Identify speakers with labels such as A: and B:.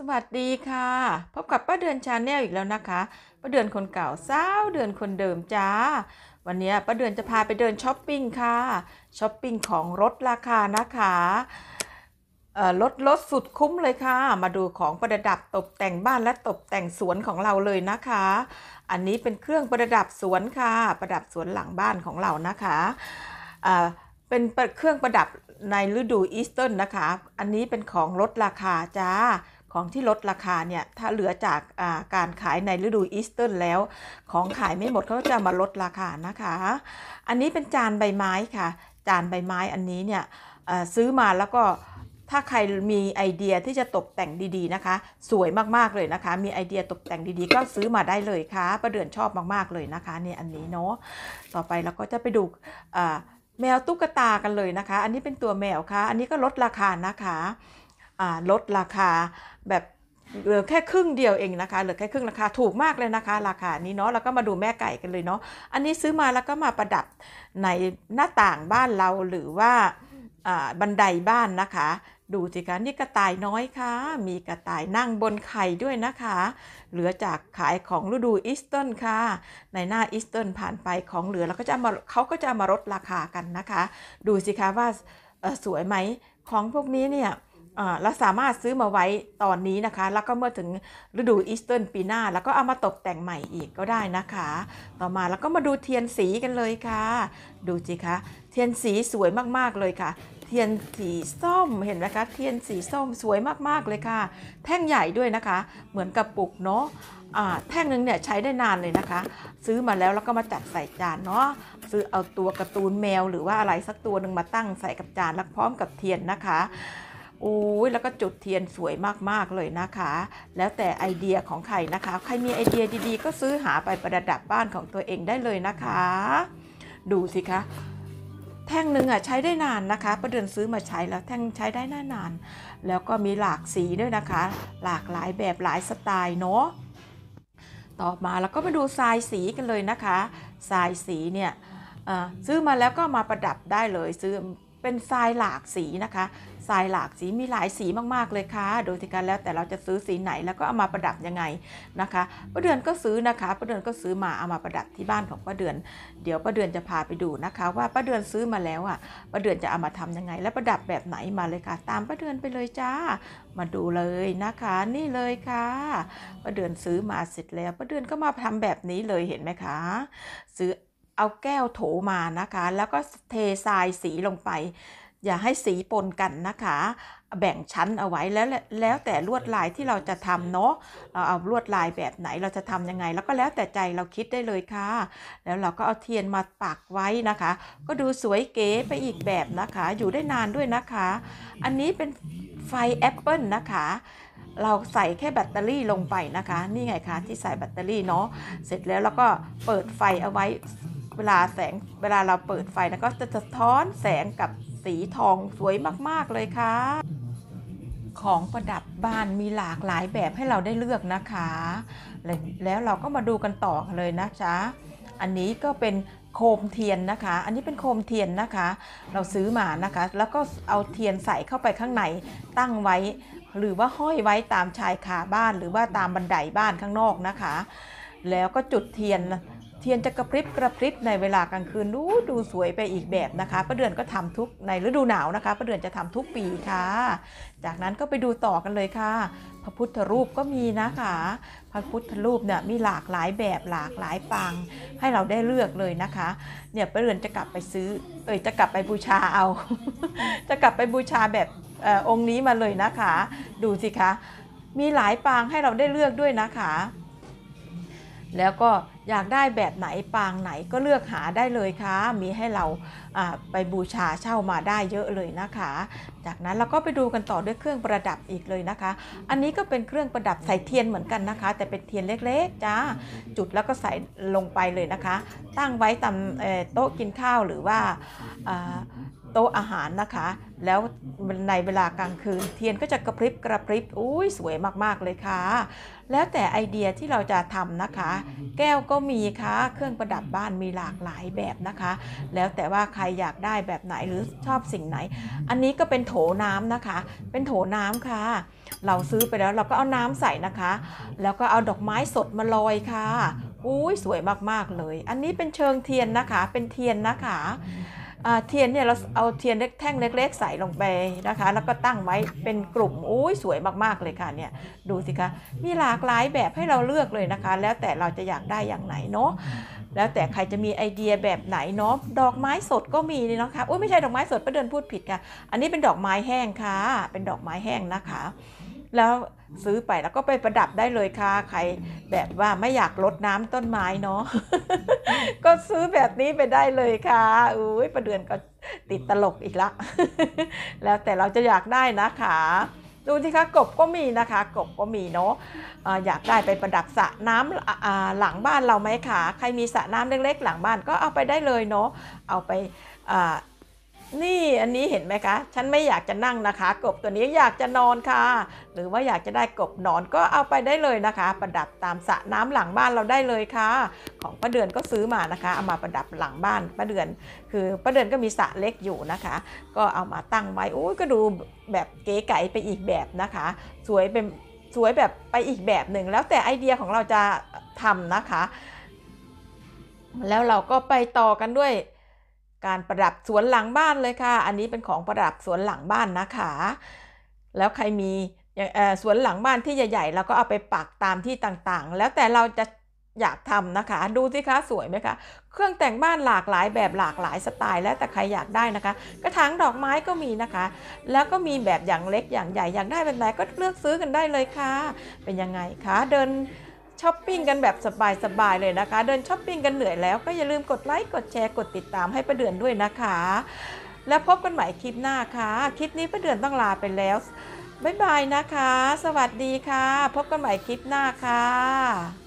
A: สวัสดีค่ะ พบกับป้าเดือนชาแนลอีกแล้วนะคะป้าเดือนคนเก่าเศร้าเดือนคนเดิมจ้า วันนี้ป้าเดือนจะพาไปเดินช้อปปิ้งค่ะช้อปปิ้งของลดราคานะคะลดลดสุดคุ้มเลยค่ะ มาดูของประดับตกแต่งบ้านและตกแต่งสวนของเราเลยนะคะ อันนี้เป็นเครื่องประดับสวนค่ะ ประดับสวนหลังบ้านของเรานะคะเป็นเครื่องประดับในฤดูอีสเทิร์นนะคะ อันนี้เป็นของลดราคาจ้าของที่ลดราคาเนี่ยถ้าเหลือจากาการขายในฤดูอีสเตอร์แล้ว ของขายไม่หมดเขาจะมาลดราคานะคะ อันนี้เป็นจานใบไม้ค่ะ จานใบไม้อันนี้เนี่ยซื้อมาแล้วก็ถ้าใครมีไอเดียที่จะตกแต่งดีๆนะคะ สวยมากๆเลยนะคะ มีไอเดียตกแต่งดีๆ ก็ซื้อมาได้เลยค่ะ ประเดือนชอบมากๆเลยนะคะเนี่ยอันนี้เนาะต่อไปเราก็จะไปดูแมวตุ๊กตากันเลยนะคะ อันนี้เป็นตัวแมวค่ะ อันนี้ก็ลดราคานะคะลดราคาแบบเหลือแค่ครึ่งเดียวเองนะคะเหลือแค่ครึ่งราคาถูกมากเลยนะคะราคานี้เนาะแล้วก็มาดูแม่ไก่กันเลยเนาะอันนี้ซื้อมาแล้วก็มาประดับในหน้าต่างบ้านเราหรือว่าบันไดบ้านนะคะ ดูสิคะ นี่กระต่ายน้อยคะ่ะมีกระต่ายนั่งบนไข่ด้วยนะคะ เหลือจากขายของฤดูอีสเทิร์นค่ะ ในหน้าอีสเทิร์นผ่านไปของเหลือแล้วก็จะมาเขาก็จะมาลดราคากันนะคะ ดูสิคะว่าสวยไหมของพวกนี้เนี่ยเราสามารถซื้อมาไว้ตอนนี้นะคะ แล้วก็เมื่อถึงฤดูอีสเตอร์ปีหน้าแล้วก็เอามาตกแต่งใหม่อีกก็ได้นะคะ ต่อมาแล้วก็มาดูเทียนสีกันเลยค่ะ ดูสิคะเทียนสีสวยมากๆเลยค่ะ เทียนสีส้มเห็นไหมคะ เทียนสีส้มสวยมากๆ เลยค่ะ แท่งใหญ่ด้วยนะคะ เหมือนกระปุกเนาะแท่งหนึ่งเนี่ยใช้ได้นานเลยนะคะ ซื้อมาแล้วแล้วก็มาจัดใส่จานเนาะซื้อเอาตัวการ์ตูนแมว หรือว่าอะไรสักตัวหนึ่งมาตั้งใส่กับจานแล้วพร้อมกับเทียนนะคะอุ้ยแล้วก็จุดเทียนสวยมากๆเลยนะคะ แล้วแต่ไอเดียของใครนะคะ ใครมีไอเดียดีๆก็ซื้อหาไปประดับบ้านของตัวเองได้เลยนะคะ ดูสิคะ แท่งหนึ่งอ่ะใช้ได้นานนะคะ ประเดือนซื้อมาใช้แล้วแท่งใช้ได้น่านาน แล้วก็มีหลากสีด้วยนะคะ หลากหลายแบบหลายสไตล์เนาะต่อมาแล้วก็มาดูทรายสีกันเลยนะคะทรายสีเนี่ยซื้อมาแล้วก็มาประดับได้เลยซื้อเป็นทรายหลากสีนะคะทรายหลากสีมีหลายสีมากๆเลยค่ะโดยที่กันแล้วแต่เราจะซื้อสีไหนแล้วก็เอามาประดับยังไงนะคะป้าเดือนก็ซื้อนะคะป้าเดือนก็ซื้อมา เอามาประดับที่บ้านของป้าเดือนเดี๋ยวป้าเดือนจะพาไปดูนะคะว่าป้าเดือนซื้อมาแล้วอ่ะป้าเดือนจะเอามาทํำยังไง และประดับแบบไหนมาเลยค่ะ ตามป้าเดือนไปเลยจ้า มาดูเลยนะคะ นี่เลยค่ะป้าเดือนซื้อมาเสร็จแล้วป้าเดือนก็มาทำแบบนี้เลยเห็นไหมคะ ซื้อเอาแก้วโถมานะคะ แล้วก็เททรายสีลงไป อย่าให้สีปนกันนะคะ แบ่งชั้นเอาไว้แล้วแล้วแต่ลวดลายที่เราจะทำเนาะเราเอาลวดลายแบบไหนเราจะทำยังไง แล้วก็แล้วแต่ใจเราคิดได้เลยค่ะ แล้วเราก็เอาเทียนมาปักไว้นะคะ ก็ดูสวยเก๋ไปอีกแบบนะคะ อยู่ได้นานด้วยนะคะ อันนี้เป็นไฟแอปเปิลนะคะ เราใส่แค่แบตเตอรี่ลงไปนะคะ นี่ไงคะที่ใส่แบตเตอรี่เนาะ เสร็จแล้วแล้วก็เปิดไฟเอาไว้เวลาแสงเวลาเราเปิดไฟนะก็จะสะท้อนแสงกับสีทองสวยมากๆเลยค่ะ ของประดับบ้านมีหลากหลายแบบให้เราได้เลือกนะคะ แล้วเราก็มาดูกันต่อเลยนะจ๊ะอันนี้ก็เป็นโคมเทียนนะคะ อันนี้เป็นโคมเทียนนะคะ เราซื้อมานะคะ แล้วก็เอาเทียนใส่เข้าไปข้างในตั้งไว้ หรือว่าห้อยไว้ตามชายคาบ้านหรือว่าตามบันไดบ้านข้างนอกนะคะ แล้วก็จุดเทียนทียนจะกระพริบกระพริบในเวลากลางคืนดูดูสวยไปอีกแบบนะคะประเดือนก็ทำทุกในฤดูหนาวนะคะประเดือนจะทำทุกปีค่ะ จากนั้นก็ไปดูต่อกันเลยค่ะ พระพุทธรูปก็มีนะคะพระพุทธรูปเนี่ยมีหลากหลายแบบหลากหลายปางให้เราได้เลือกเลยนะคะ เนี่ยประเดือนจะกลับไปซื้อเอยจะกลับไปบูชาเอา จะกลับไปบูชาแบบอองค์นี้มาเลยนะคะ ดูสิคะ มีหลายปางให้เราได้เลือกด้วยนะคะแล้วก็อยากได้แบบไหนปางไหนก็เลือกหาได้เลยคะ่ะมีให้เราไปบูชาเช่ามาได้เยอะเลยนะคะ จากนั้นเราก็ไปดูกันต่อด้วยเครื่องประดับอีกเลยนะคะ อันนี้ก็เป็นเครื่องประดับใส่เทียนเหมือนกันนะคะ แต่เป็นเทียนเล็ก ๆจ้าจุดแล้วก็ใส่ลงไปเลยนะคะ ตั้งไว้ตามโต๊ะกินข้าวหรือว่าโต๊ะอาหารนะคะ แล้วในเวลากลางคืน เทียนก็จะกระพริบกระพริบอุ้ยสวยมากๆเลยค่ะ แล้วแต่ไอเดียที่เราจะทำนะคะ แก้วก็มีค่ะ เครื่องประดับบ้านมีหลากหลายแบบนะคะ แล้วแต่ว่าใครอยากได้แบบไหนหรือชอบสิ่งไหน อันนี้ก็เป็นโถน้ำนะคะ เป็นโถน้ำค่ะ เราซื้อไปแล้วเราก็เอาน้ำใส่นะคะ แล้วก็เอาดอกไม้สดมาลอยค่ะอุ้ยสวยมากๆเลย อันนี้เป็นเชิงเทียนนะคะ เป็นเทียนนะคะเทียนเนี่ยเราเอาเทียนเล็กแท่งเล็ก ๆ ใส่ลงไปนะคะ แล้วก็ตั้งไว้เป็นกลุ่มอุ้ยสวยมากๆเลยค่ะเนี่ยดูสิคะมีหลากหลายแบบให้เราเลือกเลยนะคะ แล้วแต่เราจะอยากได้อย่างไหนเนาะแล้วแต่ใครจะมีไอเดียแบบไหนเนาะดอกไม้สดก็มีเลยนะคะอุ้ยไม่ใช่ดอกไม้สดประเดินพูดผิดค่ะ อันนี้เป็นดอกไม้แห้งค่ะเป็นดอกไม้แห้งนะคะแล้วซื้อไปแล้วก็ไปประดับได้เลยค่ะ ใครแบบว่าไม่อยากลดน้ำต้นไม้เนาะก็ซื้อแบบนี้ไปได้เลยค่ะอุ้ยประเดือนก็ติดตลกอีกละ แล้วแต่เราจะอยากได้นะคะดูสิคะกบก็มีนะคะกบก็มีเนาะอยากได้ไปประดับสระน้ำหลังบ้านเราไหมคะใครมีสระน้ำเล็กๆหลังบ้านก็เอาไปได้เลยเนาะเอาไปนี่อันนี้เห็นไหมคะ ฉันไม่อยากจะนั่งนะคะ กบตัวนี้อยากจะนอนค่ะ หรือว่าอยากจะได้กบนอนก็เอาไปได้เลยนะคะ ประดับตามสระน้ำหลังบ้านเราได้เลยค่ะ ของป้าเดือนก็ซื้อมานะคะ เอามาประดับหลังบ้านป้าเดือน คือป้าเดือนก็มีสระเล็กอยู่นะคะ ก็เอามาตั้งไว้โอ้ก็ดูแบบเก๋ไก๋ไปอีกแบบนะคะ สวยเป็นสวยแบบไปอีกแบบหนึ่งแล้วแต่ไอเดียของเราจะทำนะคะ แล้วเราก็ไปต่อกันด้วยการประดับสวนหลังบ้านเลยค่ะ อันนี้เป็นของประดับสวนหลังบ้านนะคะ แล้วใครมีสวนหลังบ้านที่ใหญ่ๆเราก็เอาไปปักตามที่ต่างๆ แล้วแต่เราจะอยากทำนะคะ ดูสิคะสวยไหมคะ เครื่องแต่งบ้านหลากหลายแบบหลากหลายสไตล์แล้วแต่ใครอยากได้นะคะ กระถางดอกไม้ก็มีนะคะ แล้วก็มีแบบอย่างเล็กอย่างใหญ่อยากได้เป็นไนก็เลือกซื้อกันได้เลยค่ะ เป็นยังไงคะเดินช้อปปิ้งกันแบบสบายๆ เลยนะคะ เดินช้อปปิ้งกันเหนื่อยแล้วก็อย่าลืมกดไลค์กดแชร์กดติดตามให้ประเดือนด้วยนะคะ แล้วพบกันใหม่คลิปหน้าค่ะคลิปนี้ประเดือนต้องลาไปแล้วบ๊ายบายนะคะ สวัสดีค่ะ พบกันใหม่คลิปหน้าค่ะ